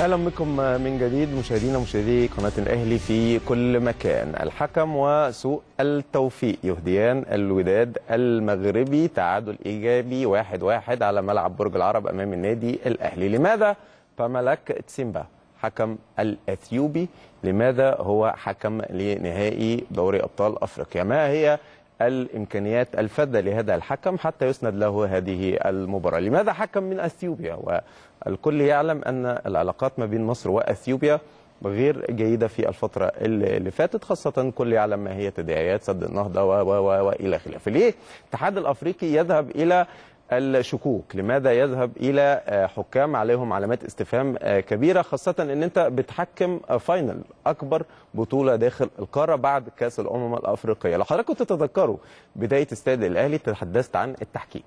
اهلا بكم من جديد مشاهدينا مشاهدي قناه الاهلي في كل مكان الحكم وسوء التوفيق يهديان الوداد المغربي تعادل ايجابي واحد واحد على ملعب برج العرب امام النادي الاهلي لماذا فملك تسيمبا حكم الاثيوبي لماذا هو حكم لنهائي دوري ابطال افريقيا ما هي الإمكانيات الفذة لهذا الحكم حتى يسند له هذه المباراة لماذا حكم من أثيوبيا والكل يعلم أن العلاقات ما بين مصر وأثيوبيا غير جيدة في الفترة اللي فاتت خاصة كل يعلم ما هي تداعيات سد النهضة و و و وإلى خلافه ليه الاتحاد الأفريقي يذهب إلى الشكوك لماذا يذهب إلى آه، حكام عليهم علامات استفهام آه، كبيرة خاصة أن أنت بتحكم فاينل آه، أكبر بطولة داخل القارة بعد كأس الأمم الأفريقية لو كنت تتذكروا بداية استاد الأهلي تحدثت عن التحكيم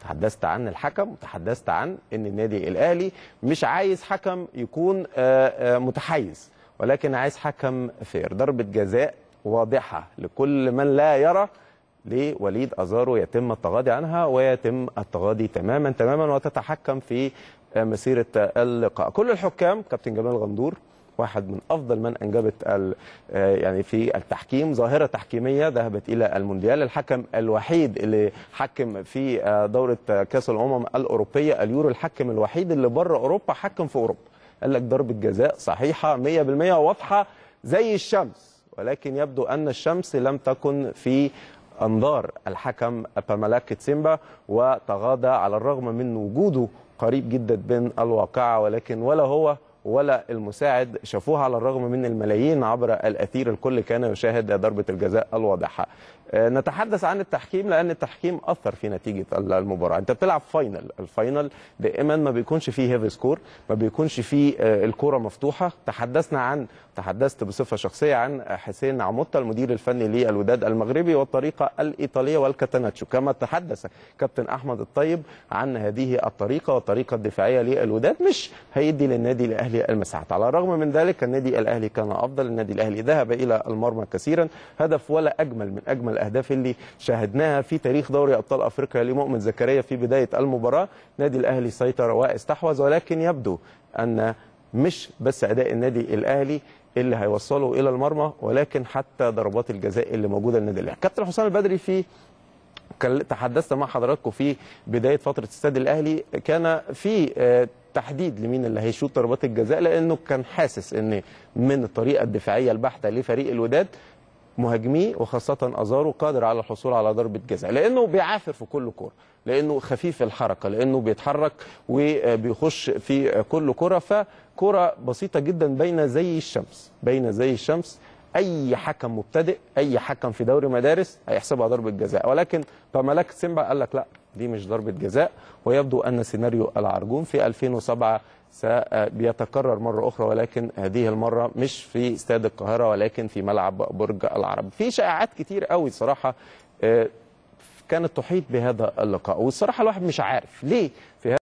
تحدثت عن الحكم وتحدثت عن أن النادي الأهلي مش عايز حكم يكون متحيز ولكن عايز حكم فير ضربة جزاء واضحة لكل من لا يرى لوليد أزارو يتم التغاضي عنها ويتم التغاضي تماما تماما وتتحكم في مسيرة اللقاء كل الحكام كابتن جمال غندور واحد من افضل من انجبت يعني في التحكيم ظاهره تحكيميه ذهبت الى المونديال الحكم الوحيد اللي حكم في دوره كاس الامم الاوروبيه اليورو الحكم الوحيد اللي بره اوروبا حكم في اوروبا قال لك ضربه جزاء صحيحه 100% واضحه زي الشمس ولكن يبدو ان الشمس لم تكن في أنظار الحكم أباملاك سيمبا وتغاضى على الرغم من وجوده قريب جدا من الواقعة ولكن ولا هو ولا المساعد شافوها على الرغم من الملايين عبر الاثير الكل كان يشاهد ضربه الجزاء الواضحه. آه، نتحدث عن التحكيم لان التحكيم اثر في نتيجه المباراه، انت بتلعب فاينل، الفاينل دائما ما بيكونش فيه هيفي سكور، ما بيكونش فيه آه، الكوره مفتوحه، تحدثنا عن تحدثت بصفه شخصيه عن حسين عمطه المدير الفني للوداد المغربي والطريقه الايطاليه والكاتاناتشو، كما تحدث كابتن احمد الطيب عن هذه الطريقه والطريقه الدفاعيه للوداد مش هيدي للنادي الاهلي الأهلي المساحات على الرغم من ذلك النادي الأهلي كان أفضل النادي الأهلي ذهب إلى المرمى كثيرا هدف ولا أجمل من أجمل الأهداف اللي شاهدناها في تاريخ دوري أبطال أفريقيا لمؤمن زكريا في بداية المباراة نادي الأهلي سيطر واستحوذ ولكن يبدو أن مش بس أداء النادي الأهلي اللي هيوصله إلى المرمى ولكن حتى ضربات الجزاء اللي موجودة للنادي الأهلي كابتن حسام البدري في تحدثت مع حضراتكم في بدايه فتره استاد الاهلي كان في آه، تحديد لمين اللي هيشوط ضربات الجزاء لانه كان حاسس ان من الطريقه الدفاعيه البحته لفريق الوداد مهاجميه وخاصه ازارو قادر على الحصول على ضربه جزاء لانه بيعافر في كل كوره لانه خفيف الحركه لانه بيتحرك وبيخش في كل كره فكره بسيطه جدا بين زي الشمس بين زي الشمس اي حكم مبتدئ اي حكم في دوري مدارس هيحسبها ضربه جزاء ولكن فملك سيمبا قال لك لا دي مش ضربة جزاء ويبدو أن سيناريو العرجون في 2007 سيتكرر مرة أخرى ولكن هذه المرة مش في استاد القاهرة ولكن في ملعب برج العرب في شائعات كتير قوي صراحة آه، كانت تحيط بهذا اللقاء والصراحة الواحد مش عارف ليه في